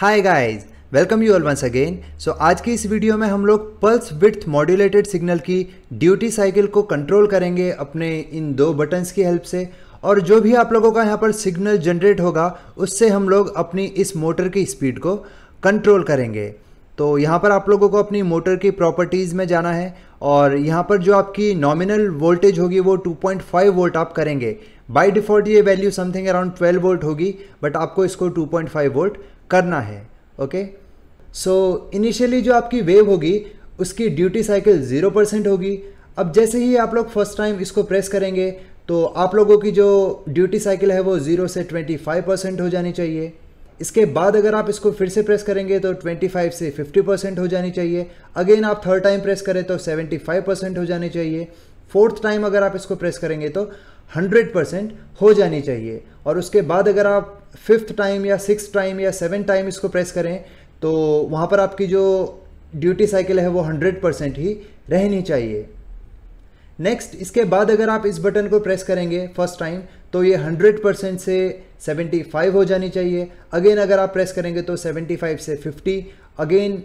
hi guys welcome you all once again so आज की इस वीडियो में हम लोग पल्स विथ मॉड्यूलेटेड सिग्नल की ड्यूटी साइकिल को कंट्रोल करेंगे अपने इन दो बटन्स की हेल्प से और जो भी आप लोगों का यहाँ पर सिग्नल जनरेट होगा उससे हम लोग अपनी इस मोटर की स्पीड को कंट्रोल करेंगे तो यहाँ पर आप लोगों को अपनी मोटर की प्रॉपर्टीज़ में जाना है और यहाँ पर जो आपकी नॉमिनल वोल्टेज होगी वो 2.5 वोल्ट आप करेंगे बाय डिफ़ॉल्ट ये वैल्यू समथिंग अराउंड 12 वोल्ट होगी बट आपको इसको 2.5 वोल्ट करना है ओके सो इनिशियली जो आपकी वेव होगी उसकी ड्यूटी साइकिल ज़ीरो परसेंट होगी अब जैसे ही आप लोग फर्स्ट टाइम इसको प्रेस करेंगे तो आप लोगों की जो ड्यूटी साइकिल है वो ज़ीरो से ट्वेंटी फाइव परसेंट हो जानी चाहिए इसके बाद अगर आप इसको फिर से प्रेस करेंगे तो 25 से 50 परसेंट हो जानी चाहिए अगेन आप थर्ड टाइम प्रेस करें तो 75 परसेंट हो जानी चाहिए फोर्थ टाइम अगर आप इसको प्रेस करेंगे तो 100 परसेंट हो जानी चाहिए और उसके बाद अगर आप फिफ्थ टाइम या सिक्स टाइम या सेवन टाइम इसको प्रेस करें तो वहाँ पर आपकी जो ड्यूटी साइकिल है वो हंड्रेड परसेंट ही रहनी चाहिए नेक्स्ट इसके बाद अगर आप इस बटन को प्रेस करेंगे फर्स्ट टाइम तो ये हंड्रेड परसेंट से सेवेंटी फाइव हो जानी चाहिए अगेन अगर आप प्रेस करेंगे तो सेवेंटी फाइव से फिफ्टी अगेन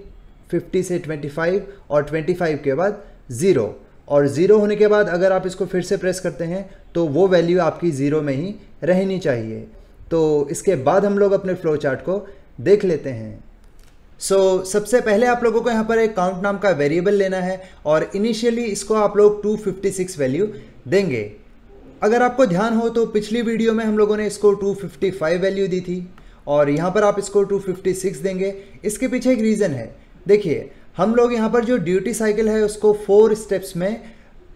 फिफ्टी से ट्वेंटी फाइव और ट्वेंटी फाइव के बाद ज़ीरो और ज़ीरो होने के बाद अगर आप इसको फिर से प्रेस करते हैं तो वो वैल्यू आपकी ज़ीरो में ही रहनी चाहिए तो इसके बाद हम लोग अपने फ्लो चार्ट को देख लेते हैं सो so, सबसे पहले आप लोगों को यहाँ पर एक काउंट नाम का वेरिएबल लेना है और इनिशियली इसको आप लोग 256 वैल्यू देंगे अगर आपको ध्यान हो तो पिछली वीडियो में हम लोगों ने इसको 255 वैल्यू दी थी और यहाँ पर आप इसको 256 देंगे इसके पीछे एक रीज़न है देखिए हम लोग यहाँ पर जो ड्यूटी साइकिल है उसको फोर स्टेप्स में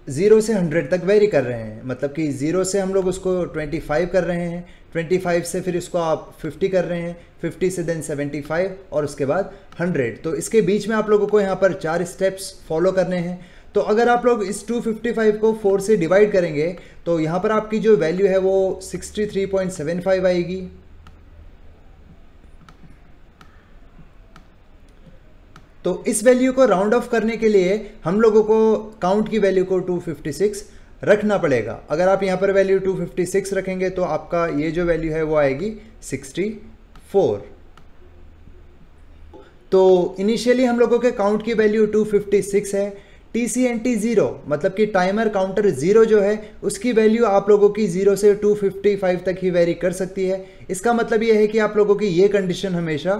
ज़ीरो से हंड्रेड तक वेरी कर रहे हैं मतलब कि ज़ीरो से हम लोग उसको ट्वेंटी फाइव कर रहे हैं ट्वेंटी फाइव से फिर उसको आप फिफ्टी कर रहे हैं फिफ्टी से देन सेवेंटी फाइव और उसके बाद हंड्रेड तो इसके बीच में आप लोगों को यहाँ पर चार स्टेप्स फॉलो करने हैं तो अगर आप लोग इस 255 को 4 से डिवाइड करेंगे तो यहाँ पर आपकी जो वैल्यू है वो 63.75 आएगी तो इस वैल्यू को राउंड ऑफ करने के लिए हम लोगों को काउंट की वैल्यू को 256 रखना पड़ेगा अगर आप यहाँ पर वैल्यू 256 रखेंगे तो आपका ये जो वैल्यू है वो आएगी 64 तो इनिशियली हम लोगों के काउंट की वैल्यू 256 है T C N T zero मतलब कि टाइमर काउंटर ज़ीरो जो है उसकी वैल्यू आप लोगों की ज़ीरो से 255 तक ही वेरी कर सकती है इसका मतलब यह है कि आप लोगों की ये कंडीशन हमेशा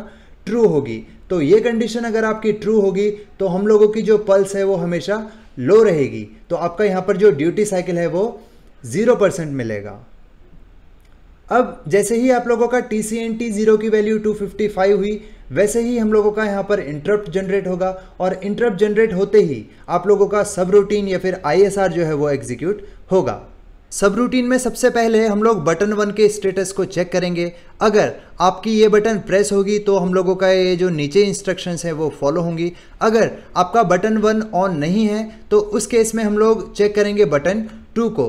ट्रू होगी तो ये कंडीशन अगर आपकी ट्रू होगी तो हम लोगों की जो पल्स है वो हमेशा लो रहेगी तो आपका यहाँ पर जो ड्यूटी साइकिल है वो ज़ीरो परसेंट मिलेगा अब जैसे ही आप लोगों का T C N T zero की वैल्यू 255 हुई वैसे ही हम लोगों का यहाँ पर इंटरप्ट जनरेट होगा और इंटरप्ट जनरेट होते ही आप लोगों का सब रूटीन या फिर आई जो है वो एग्जीक्यूट होगा सब रूटीन में सबसे पहले हम लोग बटन वन के स्टेटस को चेक करेंगे अगर आपकी ये बटन प्रेस होगी तो हम लोगों का ये जो नीचे इंस्ट्रक्शंस हैं वो फॉलो होंगी अगर आपका बटन वन ऑन नहीं है तो उस केस में हम लोग चेक करेंगे बटन टू को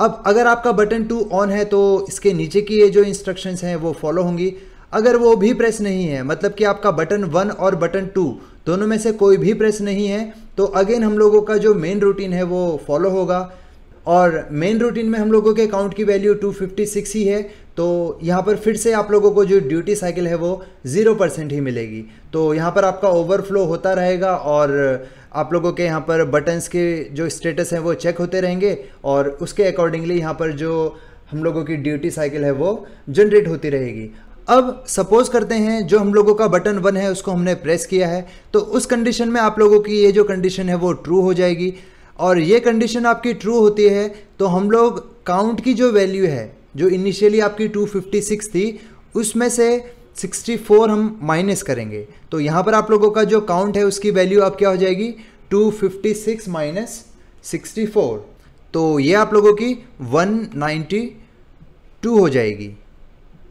अब अगर आपका बटन टू ऑन है तो इसके नीचे की ये जो इंस्ट्रक्शंस हैं वो फॉलो होंगी अगर वो भी प्रेस नहीं है मतलब कि आपका बटन वन और बटन टू दोनों में से कोई भी प्रेस नहीं है तो अगेन हम लोगों का जो मेन रूटीन है वो फॉलो होगा और मेन रूटीन में हम लोगों के अकाउंट की वैल्यू 256 ही है तो यहाँ पर फिर से आप लोगों को जो ड्यूटी साइकिल है वो ज़ीरो परसेंट ही मिलेगी तो यहाँ पर आपका ओवरफ्लो होता रहेगा और आप लोगों के यहाँ पर बटन्स के जो स्टेटस हैं वो चेक होते रहेंगे और उसके अकॉर्डिंगली यहाँ पर जो हम लोगों की ड्यूटी साइकिल है वो जनरेट होती रहेगी अब सपोज करते हैं जो हम लोगों का बटन वन है उसको हमने प्रेस किया है तो उस कंडीशन में आप लोगों की ये जो कंडीशन है वो ट्रू हो जाएगी और ये कंडीशन आपकी ट्रू होती है तो हम लोग काउंट की जो वैल्यू है जो इनिशियली आपकी 256 थी उसमें से 64 हम माइनस करेंगे तो यहाँ पर आप लोगों का जो काउंट है उसकी वैल्यू आप क्या हो जाएगी 256 माइनस 64 तो ये आप लोगों की 192 हो जाएगी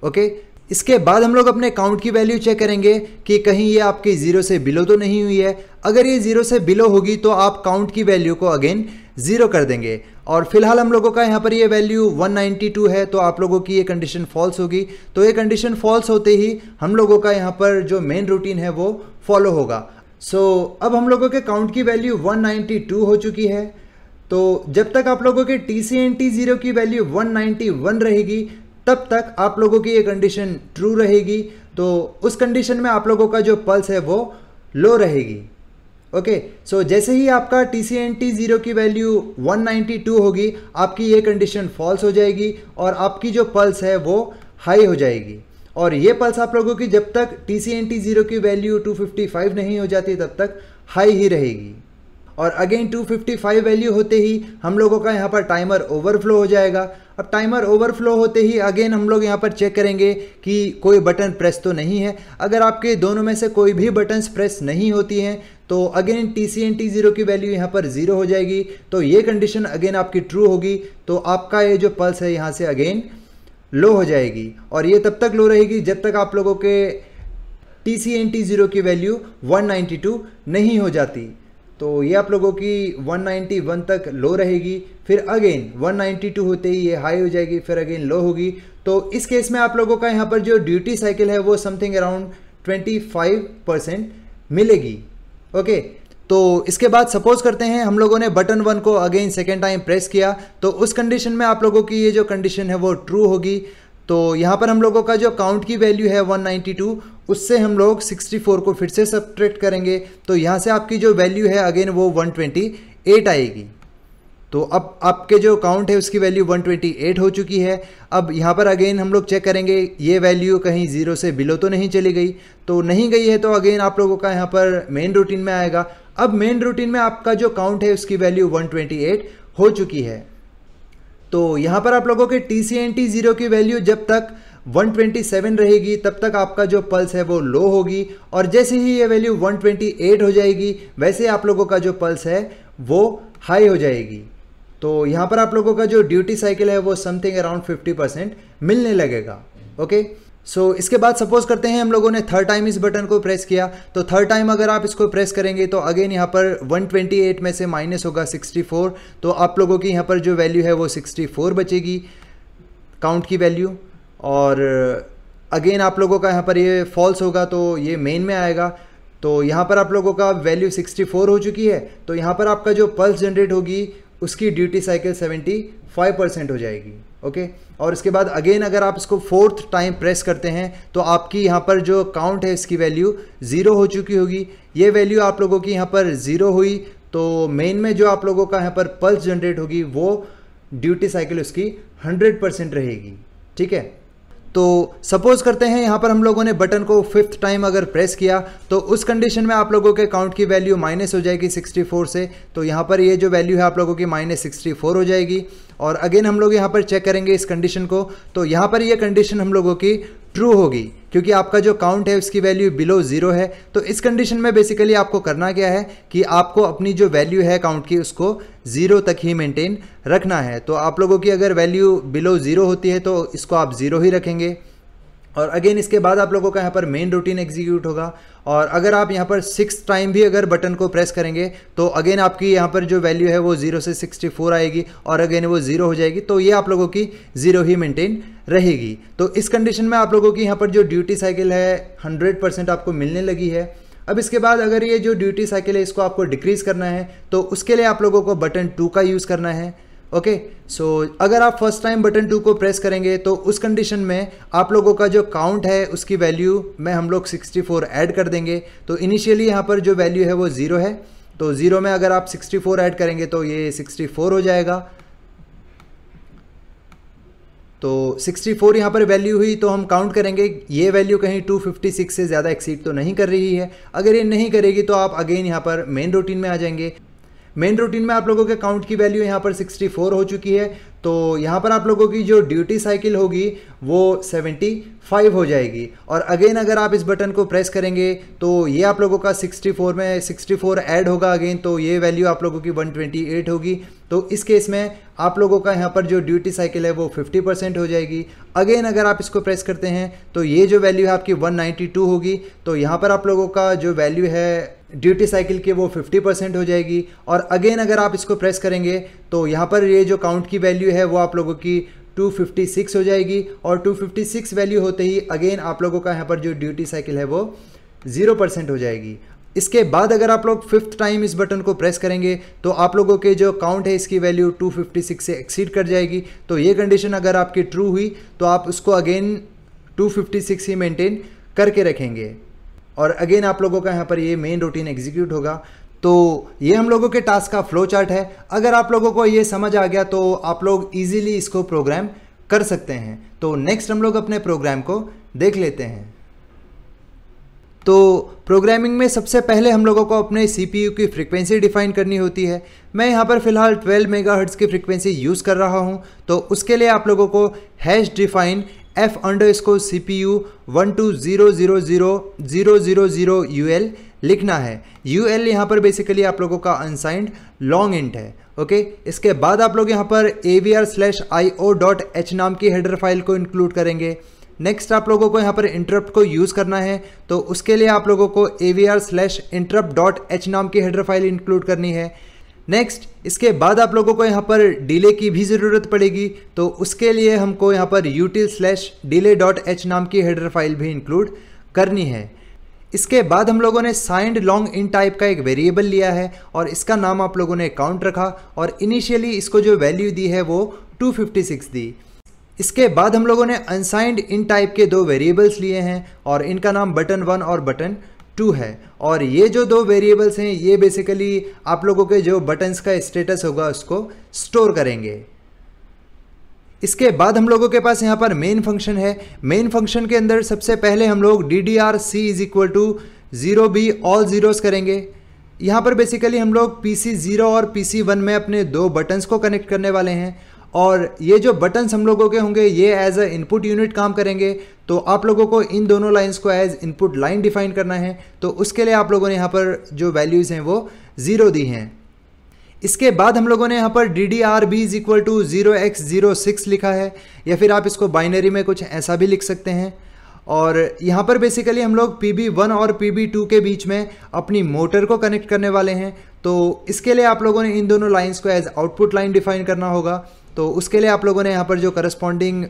ओके इसके बाद हम लोग अपने अकाउंट की वैल्यू चेक करेंगे कि कहीं ये आपकी ज़ीरो से बिलो तो नहीं हुई है अगर ये ज़ीरो से बिलो होगी तो आप काउंट की वैल्यू को अगेन ज़ीरो कर देंगे और फिलहाल हम लोगों का यहाँ पर ये वैल्यू 192 है तो आप लोगों की ये कंडीशन फॉल्स होगी तो ये कंडीशन फॉल्स होते ही हम लोगों का यहाँ पर जो मेन रूटीन है वो फॉलो होगा सो so, अब हम लोगों के काउंट की वैल्यू 192 हो चुकी है तो जब तक आप लोगों के T C N T zero की वैल्यू 191 रहेगी तब तक आप लोगों की ये कंडीशन ट्रू रहेगी तो उस कंडीशन में आप लोगों का जो पल्स है वो लो रहेगी ओके okay, सो so जैसे ही आपका T C N T zero की वैल्यू 192 होगी आपकी ये कंडीशन फॉल्स हो जाएगी और आपकी जो पल्स है वो हाई हो जाएगी और ये पल्स आप लोगों की जब तक T C N T zero की वैल्यू 255 नहीं हो जाती तब तक हाई ही रहेगी और अगेन 255 वैल्यू होते ही हम लोगों का यहाँ पर टाइमर ओवरफ्लो हो जाएगा अब टाइमर ओवरफ्लो होते ही अगेन हम लोग यहाँ पर चेक करेंगे कि कोई बटन प्रेस तो नहीं है अगर आपके दोनों में से कोई भी बटन प्रेस नहीं होती हैं तो again T C N T zero की वैल्यू यहाँ पर ज़ीरो हो जाएगी तो ये कंडीशन अगेन आपकी ट्रू होगी तो आपका ये जो पल्स है यहाँ से अगेन लो हो जाएगी और ये तब तक लो रहेगी जब तक आप लोगों के T C N T zero की वैल्यू 192 नहीं हो जाती तो ये आप लोगों की 191 तक लो रहेगी फिर अगेन 192 होते ही ये हाई हो जाएगी फिर अगेन लो होगी तो इस केस में आप लोगों का यहाँ पर जो ड्यूटी साइकिल है वो समथिंग अराउंड 25 परसेंट मिलेगी ओके तो इसके बाद सपोज करते हैं हम लोगों ने बटन वन को अगेन सेकेंड टाइम प्रेस किया तो उस कंडीशन में आप लोगों की ये जो कंडीशन है वो ट्रू होगी तो यहाँ पर हम लोगों का जो काउंट की वैल्यू है 192 उससे हम लोग 64 को फिर से सब्ट्रैक्ट करेंगे तो यहाँ से आपकी जो वैल्यू है अगेन वो 128 आएगी तो अब आपके जो काउंट है उसकी वैल्यू 128 हो चुकी है अब यहाँ पर अगेन हम लोग चेक करेंगे ये वैल्यू कहीं ज़ीरो से बिलो तो नहीं चली गई तो नहीं गई है तो अगेन आप लोगों का यहाँ पर मेन रूटीन में आएगा अब मेन रूटीन में आपका जो काउंट है उसकी वैल्यू 128 हो चुकी है तो यहाँ पर आप लोगों के T C N T zero की वैल्यू जब तक 127 रहेगी तब तक आपका जो पल्स है वो लो होगी और जैसे ही ये वैल्यू 128 हो जाएगी वैसे आप लोगों का जो पल्स है वो हाई हो जाएगी तो यहाँ पर आप लोगों का जो ड्यूटी साइकिल है वो समथिंग अराउंड 50 परसेंट मिलने लगेगा ओके सो so, इसके बाद सपोज करते हैं हम लोगों ने थर्ड टाइम इस बटन को प्रेस किया तो थर्ड टाइम अगर आप इसको प्रेस करेंगे तो अगेन यहाँ पर 128 में से माइनस होगा 64 तो आप लोगों की यहाँ पर जो वैल्यू है वो 64 बचेगी काउंट की वैल्यू और अगेन uh, आप लोगों का यहाँ पर ये फॉल्स होगा तो ये मेन में आएगा तो यहाँ पर आप लोगों का वैल्यू 64 हो चुकी है तो यहाँ पर आपका जो पल्स जनरेट होगी उसकी ड्यूटी साइकिल 75 परसेंट हो जाएगी ओके और इसके बाद अगेन अगर आप इसको फोर्थ टाइम प्रेस करते हैं तो आपकी यहाँ पर जो काउंट है इसकी वैल्यू ज़ीरो हो चुकी होगी ये वैल्यू आप लोगों की यहाँ पर ज़ीरो हुई तो मेन में जो आप लोगों का यहाँ पर पल्स जनरेट होगी वो ड्यूटी साइकिल उसकी हंड्रेड परसेंट रहेगी ठीक है तो सपोज करते हैं यहाँ पर हम लोगों ने बटन को फिफ्थ टाइम अगर प्रेस किया तो उस कंडीशन में आप लोगों के काउंट की वैल्यू माइनस हो जाएगी 64 से तो यहाँ पर ये जो वैल्यू है आप लोगों की माइनस सिक्सटी हो जाएगी और अगेन हम लोग यहाँ पर चेक करेंगे इस कंडीशन को तो यहाँ पर ये कंडीशन हम लोगों की ट्रू होगी क्योंकि आपका जो काउंट है उसकी वैल्यू बिलो ज़ीरो है तो इस कंडीशन में बेसिकली आपको करना क्या है कि आपको अपनी जो वैल्यू है काउंट की उसको ज़ीरो तक ही मेंटेन रखना है तो आप लोगों की अगर वैल्यू बिलो ज़ीरो होती है तो इसको आप ज़ीरो ही रखेंगे और अगेन इसके बाद आप लोगों का यहाँ पर मेन रूटीन एग्जीक्यूट होगा और अगर आप यहाँ पर सिक्स टाइम भी अगर बटन को प्रेस करेंगे तो अगेन आपकी यहाँ पर जो वैल्यू है वो जीरो से सिक्सटी फोर आएगी और अगेन वो जीरो हो जाएगी तो ये आप लोगों की जीरो ही मेंटेन रहेगी तो इस कंडीशन में आप लोगों की यहाँ पर जो ड्यूटी साइकिल है हंड्रेड परसेंट आपको मिलने लगी है अब इसके बाद अगर ये जो ड्यूटी साइकिल है इसको आपको डिक्रीज़ करना है तो उसके लिए आप लोगों को बटन टू का यूज़ करना है ओके सो अगर आप फर्स्ट टाइम बटन टू को प्रेस करेंगे तो उस कंडीशन में आप लोगों का जो काउंट है उसकी वैल्यू में हम लोग 64 ऐड कर देंगे तो इनिशियली यहाँ पर जो वैल्यू है वो ज़ीरो है तो ज़ीरो में अगर आप 64 ऐड करेंगे तो ये 64 हो जाएगा तो 64 फोर यहाँ पर वैल्यू हुई तो हम काउंट करेंगे ये वैल्यू कहीं 256 से ज़्यादा एक्सीड तो नहीं कर रही है अगर ये नहीं करेगी तो आप अगेन यहाँ पर मेन रूटीन में आ जाएंगे मेन रूटीन में आप लोगों के काउंट की वैल्यू यहाँ पर 64 हो चुकी है तो यहाँ पर आप लोगों की जो ड्यूटी साइकिल होगी वो 75 हो जाएगी और अगेन अगर आप इस बटन को प्रेस करेंगे तो ये आप लोगों का 64 में 64 ऐड होगा अगेन तो ये वैल्यू आप लोगों की 128 होगी तो इस केस में आप लोगों का यहाँ पर जो ड्यूटी साइकिल है वो 50 परसेंट हो जाएगी अगेन अगर आप इसको प्रेस करते हैं तो ये जो वैल्यू है आपकी 192 होगी तो यहाँ पर आप लोगों का जो वैल्यू है ड्यूटी साइकिल की वो 50 परसेंट हो जाएगी और अगेन अगर आप इसको प्रेस करेंगे तो यहाँ पर ये जो काउंट की वैल्यू है वो आप लोगों की 256 हो जाएगी और 256 वैल्यू होते ही अगेन आप लोगों का यहाँ पर जो ड्यूटी साइकिल है वो ज़ीरो परसेंट हो जाएगी इसके बाद अगर आप लोग फिफ्थ टाइम इस बटन को प्रेस करेंगे तो आप लोगों के जो काउंट है इसकी वैल्यू 256 से एक्सीड कर जाएगी तो ये कंडीशन अगर आपकी ट्रू हुई तो आप उसको अगेन 256 ही मेंटेन करके रखेंगे और अगेन आप लोगों का यहाँ पर ये मेन रूटीन एग्जीक्यूट होगा तो ये हम लोगों के टास्क का फ्लो चार्ट है अगर आप लोगों को ये समझ आ गया तो आप लोग इजीली इसको प्रोग्राम कर सकते हैं तो नेक्स्ट हम लोग अपने प्रोग्राम को देख लेते हैं तो प्रोग्रामिंग में सबसे पहले हम लोगों को अपने सी की फ्रिक्वेंसी डिफाइन करनी होती है मैं यहाँ पर फिलहाल 12 मेगाहर्ट्ज़ की फ्रिक्वेंसी यूज़ कर रहा हूँ तो उसके लिए आप लोगों को hash define F underscore C P U one two zero zero zero zero zero zero U L लिखना है यू एल यहाँ पर बेसिकली आप लोगों का अनसाइंड लॉन्ग इंट है ओके इसके बाद आप लोग यहाँ पर A V R slash I O dot H नाम की हेडर फाइल को इंक्लूड करेंगे नेक्स्ट आप लोगों को यहाँ पर इंटरप्ट को यूज़ करना है तो उसके लिए आप लोगों को A V R slash interrupt dot H नाम की हेडर फाइल इंक्लूड करनी है नेक्स्ट इसके बाद आप लोगों को यहाँ पर डिले की भी ज़रूरत पड़ेगी तो उसके लिए हमको यहाँ पर util slash delay dot H नाम की हेडर फाइल भी इंक्लूड करनी है इसके बाद हम लोगों ने साइंड लॉन्ग इन टाइप का एक वेरिएबल लिया है और इसका नाम आप लोगों ने काउंट रखा और इनिशियली इसको जो वैल्यू दी है वो 256 दी इसके बाद हम लोगों ने अनसाइंड इन टाइप के दो वेरिएबल्स लिए हैं और इनका नाम बटन वन और बटन टू है और ये जो दो वेरिएबल्स हैं ये बेसिकली आप लोगों के जो बटन्स का स्टेटस होगा उसको स्टोर करेंगे इसके बाद हम लोगों के पास यहाँ पर मेन फंक्शन है मेन फंक्शन के अंदर सबसे पहले हम लोग D D R C is equal to zero B all zeros करेंगे यहाँ पर बेसिकली हम लोग पी सी ज़ीरो और पी सी वन में अपने दो बटन्स को कनेक्ट करने वाले हैं और ये जो बटन्स हम लोगों के होंगे ये एज अ इनपुट यूनिट काम करेंगे तो आप लोगों को इन दोनों लाइंस को एज इनपुट लाइन डिफाइन करना है तो उसके लिए आप लोगों ने यहाँ पर जो वैल्यूज़ हैं वो ज़ीरो दी हैं इसके बाद हम लोगों ने यहाँ पर D D R B is equal to zero X zero six लिखा है या फिर आप इसको बाइनरी में कुछ ऐसा भी लिख सकते हैं और यहाँ पर बेसिकली हम लोग पी बी वन और पी बी टू के बीच में अपनी मोटर को कनेक्ट करने वाले हैं तो इसके लिए आप लोगों ने इन दोनों लाइन्स को एज आउटपुट लाइन डिफाइन करना होगा तो उसके लिए आप लोगों ने यहाँ पर जो करस्पॉन्डिंग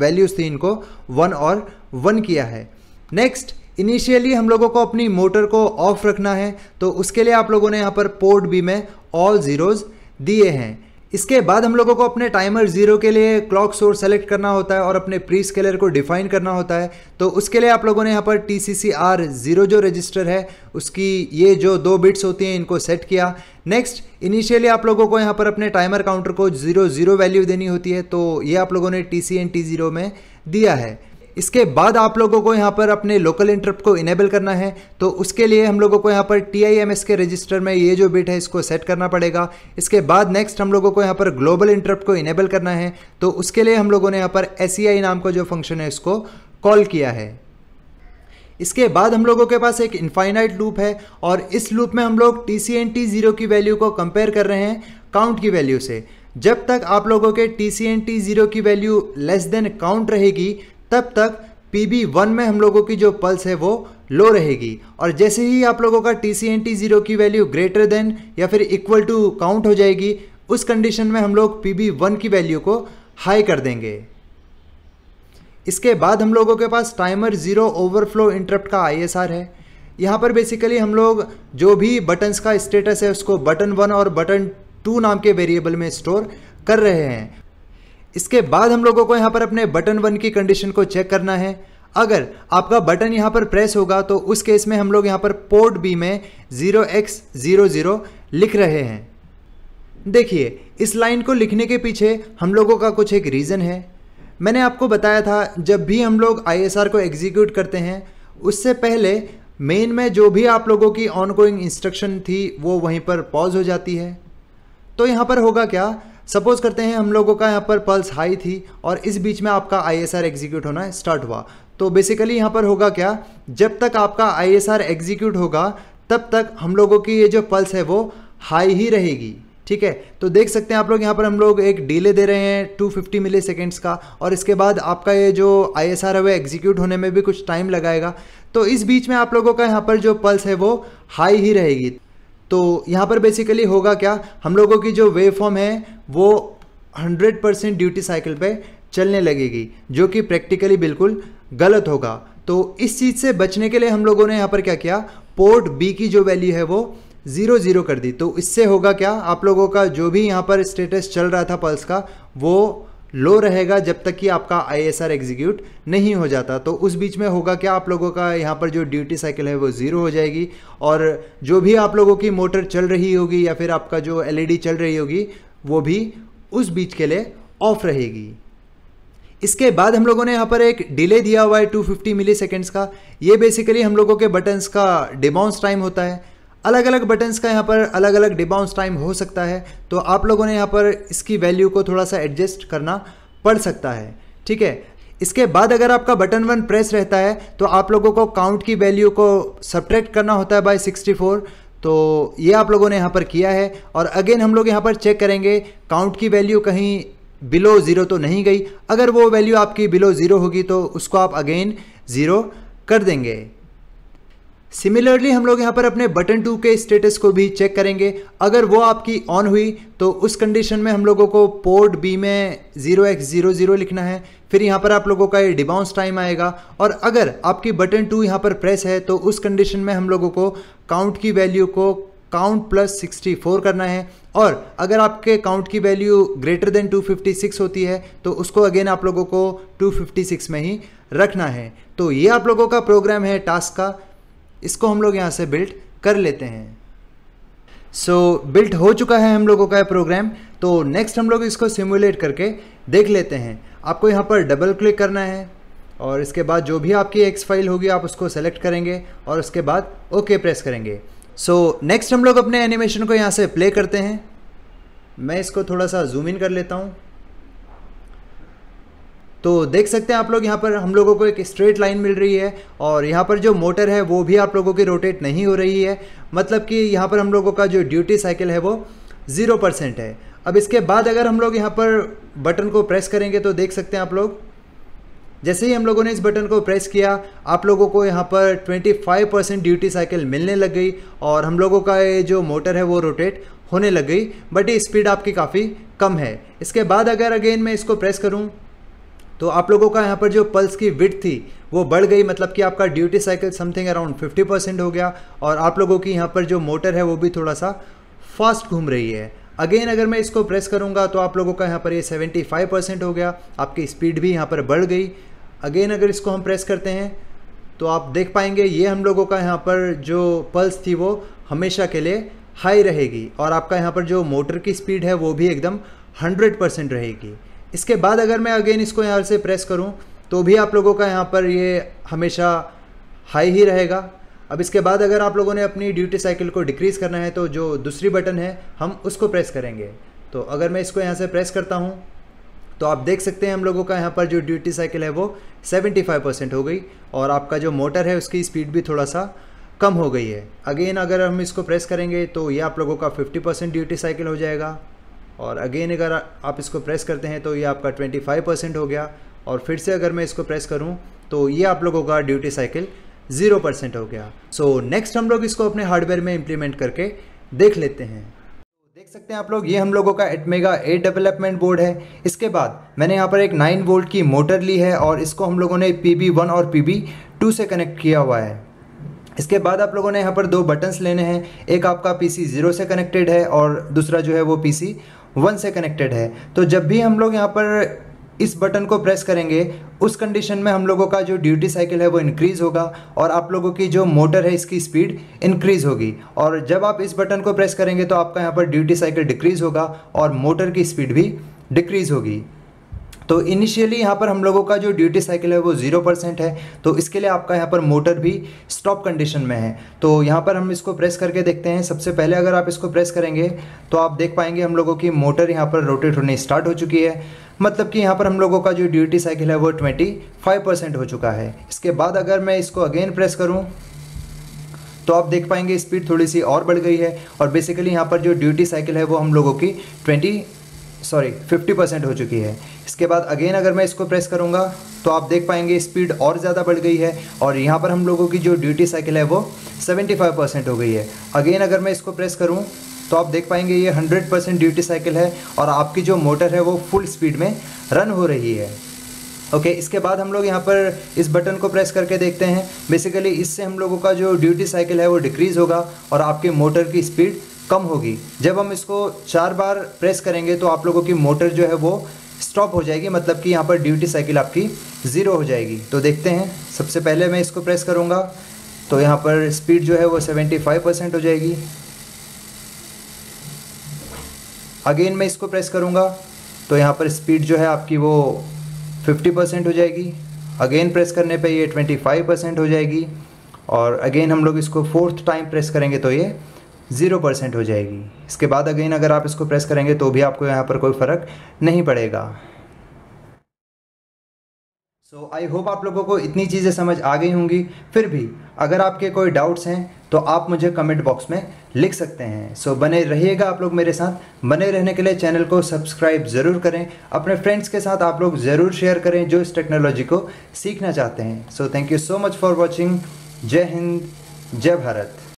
वैल्यूज़ uh, थी इनको वन और वन किया है नेक्स्ट इनिशियली हम लोगों को अपनी मोटर को ऑफ रखना है तो उसके लिए आप लोगों ने यहाँ पर पोर्ट बी में ऑल ज़ीरोज़ दिए हैं इसके बाद हम लोगों को अपने टाइमर जीरो के लिए क्लॉक सोर्स सेलेक्ट करना होता है और अपने प्री स्केलर को डिफाइन करना होता है तो उसके लिए आप लोगों ने यहाँ पर T C C R zero जो रजिस्टर है उसकी ये जो दो बिट्स होती हैं इनको सेट किया नेक्स्ट इनिशियली आप लोगों को यहाँ पर अपने टाइमर काउंटर को जीरो जीरो वैल्यू देनी होती है तो ये आप लोगों ने T C N T zero में दिया है इसके बाद आप लोगों को यहाँ पर अपने लोकल इंटरप्ट को इनेबल करना है तो उसके लिए हम लोगों को यहाँ पर टी के रजिस्टर में ये जो बिट है इसको सेट करना पड़ेगा इसके बाद नेक्स्ट हम लोगों को यहाँ पर ग्लोबल इंटरप्ट को इनेबल करना है तो उसके लिए हम लोगों ने यहाँ पर एस e नाम का जो फंक्शन है इसको कॉल किया है इसके बाद हम लोगों के पास एक इन्फाइनाइट लूप है और इस लूप में हम लोग T C N T zero की वैल्यू को कंपेयर कर रहे हैं काउंट की वैल्यू से जब तक आप लोगों के T C N T zero की वैल्यू लेस देन काउंट रहेगी तब तक पी बी वन में हम लोगों की जो पल्स है वो लो रहेगी और जैसे ही आप लोगों का T C N T zero की वैल्यू ग्रेटर देन या फिर इक्वल टू काउंट हो जाएगी उस कंडीशन में हम लोग पी बी वन की वैल्यू को हाई कर देंगे इसके बाद हम लोगों के पास टाइमर ज़ीरो ओवरफ्लो इंटरप्ट का आई एस आर है यहाँ पर बेसिकली हम लोग जो भी बटन्स का स्टेटस है उसको बटन वन और बटन टू नाम के वेरिएबल में स्टोर कर रहे हैं इसके बाद हम लोगों को यहाँ पर अपने बटन वन की कंडीशन को चेक करना है अगर आपका बटन यहाँ पर प्रेस होगा तो उस केस में हम लोग यहाँ पर पोर्ट बी में जीरो एक्स जीरो जीरो लिख रहे हैं देखिए इस लाइन को लिखने के पीछे हम लोगों का कुछ एक रीज़न है मैंने आपको बताया था जब भी हम लोग आई को एग्जीक्यूट करते हैं उससे पहले मेन में जो भी आप लोगों की ऑनगोइंग इंस्ट्रक्शन थी वो वहीं पर पॉज हो जाती है तो यहाँ पर होगा क्या सपोज करते हैं हम लोगों का यहाँ पर पल्स हाई थी और इस बीच में आपका आई एग्जीक्यूट होना स्टार्ट हुआ तो बेसिकली यहाँ पर होगा क्या जब तक आपका आई एग्जीक्यूट होगा तब तक हम लोगों की ये जो पल्स है वो हाई ही रहेगी ठीक है तो देख सकते हैं आप लोग यहाँ पर हम लोग एक डिले दे रहे हैं 250 फिफ्टी मिली सेकेंड्स का और इसके बाद आपका ये जो आई एस आर है वो एग्जीक्यूट होने में भी कुछ टाइम लगाएगा तो इस बीच में आप लोगों का यहाँ पर जो पल्स है वो हाई ही रहेगी तो यहाँ पर बेसिकली होगा क्या हम लोगों की जो वेव फॉर्म है वो 100 परसेंट ड्यूटी साइकिल पे चलने लगेगी जो कि प्रैक्टिकली बिल्कुल गलत होगा तो इस चीज़ से बचने के लिए हम लोगों ने यहाँ पर क्या किया पोर्ट बी की जो वैल्यू है वो ज़ीरो ज़ीरो कर दी तो इससे होगा क्या आप लोगों का जो भी यहाँ पर स्टेटस चल रहा था पल्स का वो लो रहेगा जब तक कि आपका आई एस आर एग्जीक्यूट नहीं हो जाता तो उस बीच में होगा क्या आप लोगों का यहाँ पर जो ड्यूटी साइकिल है वो ज़ीरो हो जाएगी और जो भी आप लोगों की मोटर चल रही होगी या फिर आपका जो डी e चल रही होगी वो भी उस बीच के लिए ऑफ रहेगी इसके बाद हम लोगों ने यहाँ पर एक डिले दिया हुआ है 250 मिली सेकेंड्स का ये बेसिकली हम लोगों के बटन्स का डिबाउंस टाइम होता है अलग अलग बटन्स का यहाँ पर अलग अलग डिबाउंस टाइम हो सकता है तो आप लोगों ने यहाँ पर इसकी वैल्यू को थोड़ा सा एडजस्ट करना पड़ सकता है ठीक है इसके बाद अगर आपका बटन वन प्रेस रहता है तो आप लोगों को काउंट की वैल्यू को सब्ट्रैक्ट करना होता है बाय 64 तो ये आप लोगों ने यहाँ पर किया है और अगेन हम लोग यहाँ पर चेक करेंगे काउंट की वैल्यू कहीं बिलो ज़ीरो तो नहीं गई अगर वो वैल्यू आपकी बिलो ज़ीरो होगी तो उसको आप अगेन ज़ीरो कर देंगे सिमिलरली हम लोग यहाँ पर अपने बटन टू के स्टेटस को भी चेक करेंगे अगर वो आपकी ऑन हुई तो उस कंडीशन में हम लोगों को पोर्ट बी में जीरो एक्स जीरो जीरो लिखना है फिर यहाँ पर आप लोगों का ये डिबाउंस टाइम आएगा और अगर आपकी बटन टू यहाँ पर प्रेस है तो उस कंडीशन में हम लोगों को काउंट की वैल्यू को काउंट प्लस सिक्सटी फोर करना है और अगर आपके काउंट की वैल्यू ग्रेटर देन 256 होती है तो उसको अगेन आप लोगों को 256 में ही रखना है तो ये आप लोगों का प्रोग्राम है टास्क का इसको हम लोग यहाँ से बिल्ट कर लेते हैं सो so, बिल्ट हो चुका है हम लोगों का प्रोग्राम तो नेक्स्ट हम लोग इसको सिमुलेट करके देख लेते हैं आपको यहाँ पर डबल क्लिक करना है और इसके बाद जो भी आपकी एक्स फाइल होगी आप उसको सेलेक्ट करेंगे और उसके बाद ओके okay प्रेस करेंगे सो so, नेक्स्ट हम लोग अपने एनिमेशन को यहाँ से प्ले करते हैं मैं इसको थोड़ा सा जूम इन कर लेता हूँ तो देख सकते हैं आप लोग यहाँ पर हम लोगों को एक स्ट्रेट लाइन मिल रही है और यहाँ पर जो मोटर है वो भी आप लोगों की रोटेट नहीं हो रही है मतलब कि यहाँ पर हम लोगों का जो ड्यूटी साइकिल है वो ज़ीरो परसेंट है अब इसके बाद अगर हम लोग यहाँ पर बटन को प्रेस करेंगे तो देख सकते हैं आप लोग जैसे ही हम लोगों ने इस बटन को प्रेस किया आप लोगों को यहाँ पर 25 परसेंट ड्यूटी साइकिल मिलने लग गई और हम लोगों का ये जो मोटर है वो रोटेट होने लग गई बट ये स्पीड आपकी काफ़ी कम है इसके बाद अगर अगेन मैं इसको प्रेस करूँ तो आप लोगों का यहाँ पर जो पल्स की विट थी वो बढ़ गई मतलब कि आपका duty cycle something around 50 percent हो गया और आप लोगों की यहाँ पर जो मोटर है वो भी थोड़ा सा फास्ट घूम रही है अगेन अगर मैं इसको प्रेस करूँगा तो आप लोगों का यहाँ पर ये सेवेंटी फाइव परसेंट हो गया आपकी स्पीड भी यहाँ पर बढ़ गई अगेन अगर इसको हम प्रेस करते हैं तो आप देख पाएंगे ये हम लोगों का यहाँ पर जो पल्स थी वो हमेशा के लिए हाई रहेगी और आपका यहाँ पर जो मोटर की स्पीड है वो भी एकदम हंड्रेड परसेंट रहेगी इसके बाद अगर मैं अगेन इसको यहाँ से प्रेस करूँ तो भी आप लोगों का यहाँ पर ये हमेशा हाई ही रहेगा अब इसके बाद अगर आप लोगों ने अपनी ड्यूटी साइकिल को डिक्रीज़ करना है तो जो दूसरी बटन है हम उसको प्रेस करेंगे तो अगर मैं इसको यहाँ से प्रेस करता हूँ तो आप देख सकते हैं हम लोगों का यहाँ पर जो ड्यूटी साइकिल है वो 75 परसेंट हो गई और आपका जो मोटर है उसकी स्पीड भी थोड़ा सा कम हो गई है अगेन अगर हम इसको प्रेस करेंगे तो ये आप लोगों का 50 परसेंट ड्यूटी साइकिल हो जाएगा और अगेन अगर आप इसको प्रेस करते हैं तो ये आपका 25 परसेंट हो गया और फिर से अगर मैं इसको प्रेस करूँ तो ये आप लोगों का ड्यूटी साइकिल ज़ीरो परसेंट हो गया सो so, नेक्स्ट हम लोग इसको अपने हार्डवेयर में इम्प्लीमेंट करके देख लेते हैं देख सकते हैं आप लोग ये हम लोगों का एटमेगा एट डेवलपमेंट बोर्ड है इसके बाद मैंने यहाँ पर एक 9 वोल्ट की मोटर ली है और इसको हम लोगों ने पी बी वन और पी बी टू से कनेक्ट किया हुआ है इसके बाद आप लोगों ने यहाँ पर दो बटन्स लेने हैं एक आपका पी सी ज़ीरो से कनेक्टेड है और दूसरा जो है वो पी सी वन से कनेक्टेड है तो जब भी हम लोग यहाँ पर इस बटन को प्रेस करेंगे उस कंडीशन में हम लोगों का जो ड्यूटी साइकिल है वो इंक्रीज़ होगा और आप लोगों की जो मोटर है इसकी स्पीड इंक्रीज़ होगी और जब आप इस बटन को प्रेस करेंगे तो आपका यहाँ पर ड्यूटी साइकिल डिक्रीज़ होगा और मोटर की स्पीड भी डिक्रीज़ होगी तो इनिशियली यहाँ पर हम लोगों का जो ड्यूटी साइकिल है वो ज़ीरो परसेंट है तो इसके लिए आपका यहाँ पर मोटर भी स्टॉप कंडीशन में है तो यहाँ पर हम इसको प्रेस करके देखते हैं सबसे पहले अगर आप इसको प्रेस करेंगे तो आप देख पाएंगे हम लोगों की मोटर यहाँ पर रोटेट होनी स्टार्ट हो चुकी है मतलब कि यहाँ पर हम लोगों का जो ड्यूटी साइकिल है वो ट्वेंटी फाइव परसेंट हो चुका है इसके बाद अगर मैं इसको अगेन प्रेस करूँ तो आप देख पाएंगे स्पीड थोड़ी सी और बढ़ गई है और बेसिकली यहाँ पर जो ड्यूटी साइकिल है वो हम लोगों की ट्वेंटी सॉरी 50 परसेंट हो चुकी है इसके बाद अगेन अगर मैं इसको प्रेस करूँगा तो आप देख पाएंगे स्पीड और ज़्यादा बढ़ गई है और यहाँ पर हम लोगों की जो ड्यूटी साइकिल है वो 75 परसेंट हो गई है अगेन अगर मैं इसको प्रेस करूँ तो आप देख पाएंगे ये 100 परसेंट ड्यूटी साइकिल है और आपकी जो मोटर है वो फुल स्पीड में रन हो रही है ओके okay, इसके बाद हम लोग यहाँ पर इस बटन को प्रेस करके देखते हैं बेसिकली इससे हम लोगों का जो ड्यूटी साइकिल है वो डिक्रीज़ होगा और आपके मोटर की स्पीड कम होगी जब हम इसको चार बार प्रेस करेंगे तो आप लोगों की मोटर जो है वो स्टॉप हो जाएगी मतलब कि यहाँ पर ड्यूटी साइकिल आपकी ज़ीरो हो जाएगी तो देखते हैं सबसे पहले मैं इसको प्रेस करूँगा तो यहाँ पर स्पीड जो है वो 75 परसेंट हो जाएगी अगेन मैं इसको प्रेस करूँगा तो यहाँ पर स्पीड जो है आपकी वो 50 परसेंट हो जाएगी अगेन प्रेस करने पे ये 25 परसेंट हो जाएगी और अगेन हम लोग इसको फोर्थ टाइम प्रेस करेंगे तो ये ज़ीरो परसेंट हो जाएगी इसके बाद अगेन अगर आप इसको प्रेस करेंगे तो भी आपको यहाँ पर कोई फ़र्क नहीं पड़ेगा सो आई होप आप लोगों को इतनी चीज़ें समझ आ गई होंगी फिर भी अगर आपके कोई डाउट्स हैं तो आप मुझे कमेंट बॉक्स में लिख सकते हैं सो so, बने रहिएगा आप लोग मेरे साथ बने रहने के लिए चैनल को सब्सक्राइब ज़रूर करें अपने फ्रेंड्स के साथ आप लोग ज़रूर शेयर करें जो इस टेक्नोलॉजी को सीखना चाहते हैं so thank you so much for watching जय हिंद जय भारत